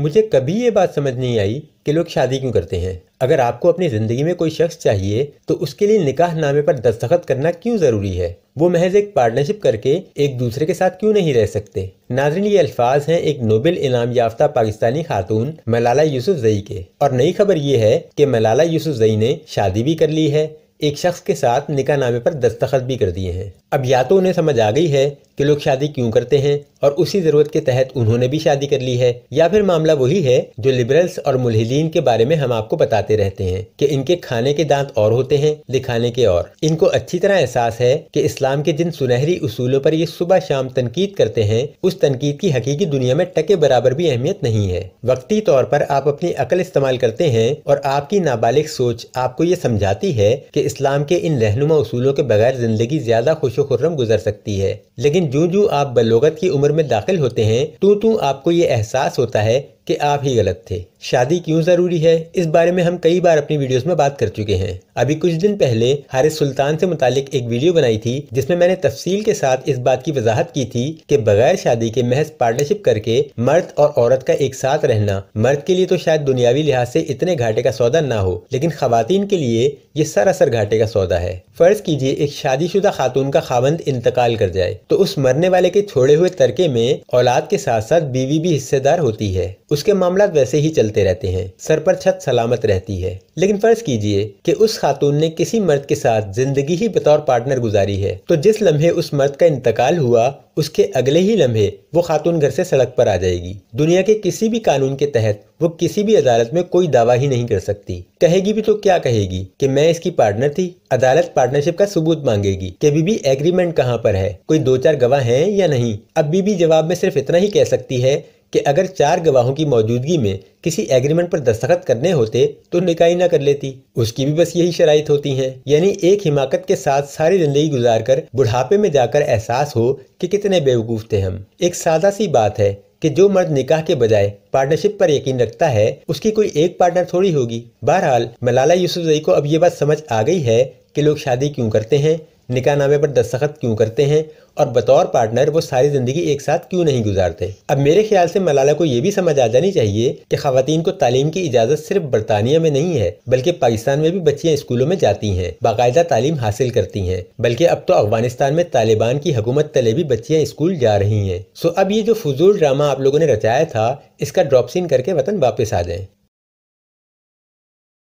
मुझे कभी ये बात समझ नहीं आई कि लोग शादी क्यों करते हैं अगर आपको अपनी ज़िंदगी में कोई शख्स चाहिए तो उसके लिए निकाह नामे पर दस्तखत करना क्यों ज़रूरी है वो महज एक पार्टनरशिप करके एक दूसरे के साथ क्यों नहीं रह सकते नाजरन ये अल्फाज हैं एक नोबेल इनाम याफ्ता पाकिस्तानी खातून मलाला यूसुफ जई के और नई खबर ये है कि मलाला यूसुफ जई ने शादी भी कर ली है एक शख्स के साथ निकाह नामे पर दस्तखत भी कर दिए हैं अब या तो उन्हें समझ आ गई है कि लोग शादी क्यों करते हैं और उसी जरूरत के तहत उन्होंने भी शादी कर ली है या फिर मामला वही है जो लिबरल्स और मुलहिदीन के बारे में हम आपको बताते रहते हैं कि इनके खाने के दांत और होते हैं दिखाने के और इनको अच्छी तरह एहसास है कि इस्लाम के जिन सुनहरी उसूलों पर ये सुबह शाम तनकीद करते हैं उस तनकीद की हकीकी दुनिया में टके बराबर भी अहमियत नहीं है वक्ती तौर पर आप अपनी अकल इस्तेमाल करते हैं और आपकी नाबालिग सोच आपको ये समझाती है कि इस्लाम के इन रहनुमा उसूलों के बगैर जिंदगी ज्यादा खुर्रम गुजर सकती है लेकिन जो जो आप बलोगत की उम्र में दाखिल होते हैं तो तू आपको ये एहसास होता है कि आप ही गलत थे शादी क्यों ज़रूरी है इस बारे में हम कई बार अपनी वीडियोस में बात कर चुके हैं अभी कुछ दिन पहले हारिस सुल्तान से मुतालिक एक वीडियो बनाई थी जिसमें मैंने तफसील के साथ इस बात की वजाहत की थी कि बगैर शादी के महज पार्टनरशिप करके मर्द और औरत का एक साथ रहना मर्द के लिए तो शायद दुनियावी लिहाज से इतने घाटे का सौदा ना हो लेकिन खातन के लिए ये सरासर घाटे का सौदा है फर्ज कीजिए एक शादीशुदा खातून का खावंद इंतकाल कर जाए तो उस मरने वाले के छोड़े हुए तरके में औलाद के साथ साथ बीवी भी हिस्सेदार होती है उस उसके मामला वैसे ही चलते रहते हैं सर पर छत सलामत रहती है लेकिन फर्ज कीजिए कि उस खातून ने किसी मर्द के साथ जिंदगी ही बतौर पार्टनर गुजारी है तो जिस लम्हे उस मर्द का इंतकाल हुआ उसके अगले ही लम्हे वो खातून घर से सड़क पर आ जाएगी दुनिया के किसी भी कानून के तहत वो किसी भी अदालत में कोई दावा ही नहीं कर सकती कहेगी भी तो क्या कहेगी कि मैं इसकी पार्टनर थी अदालत पार्टनरशिप का सबूत मांगेगी कि बीबी एग्रीमेंट कहाँ पर है कोई दो चार गवाह हैं या नहीं अब बीबी जवाब में सिर्फ इतना ही कह सकती है कि अगर चार गवाहों की मौजूदगी में किसी एग्रीमेंट पर दस्तखत करने होते तो निकाही ना कर लेती उसकी भी बस यही शराइत होती है यानी एक हिमाकत के साथ सारी जिंदगी गुजार कर बुढ़ापे में जाकर एहसास हो कि कितने बेवकूफ़ थे हम एक सादा सी बात है कि जो मर्द निकाह के बजाय पार्टनरशिप पर यकीन रखता है उसकी कोई एक पार्टनर थोड़ी होगी बहरहाल मलाला यूसुफ को अब ये बात समझ आ गई है कि लोग शादी क्यों करते हैं निका नामे पर दस्तखत क्यों करते हैं और बतौर पार्टनर वो सारी ज़िंदगी एक साथ क्यों नहीं गुजारते अब मेरे ख्याल से मलाला को ये भी समझ आ जानी चाहिए कि खातन को तालीम की इजाज़त सिर्फ बरतानिया में नहीं है बल्कि पाकिस्तान में भी बच्चियाँ स्कूलों में जाती हैं बाकायदा तालीम हासिल करती हैं बल्कि अब तो अफगानिस्तान में तालिबान की हकूमत तले भी बच्चियाँ स्कूल जा रही हैं सो अब ये जो फजूल ड्रामा आप लोगों ने रचाया था इसका सीन करके वतन वापस आ जाए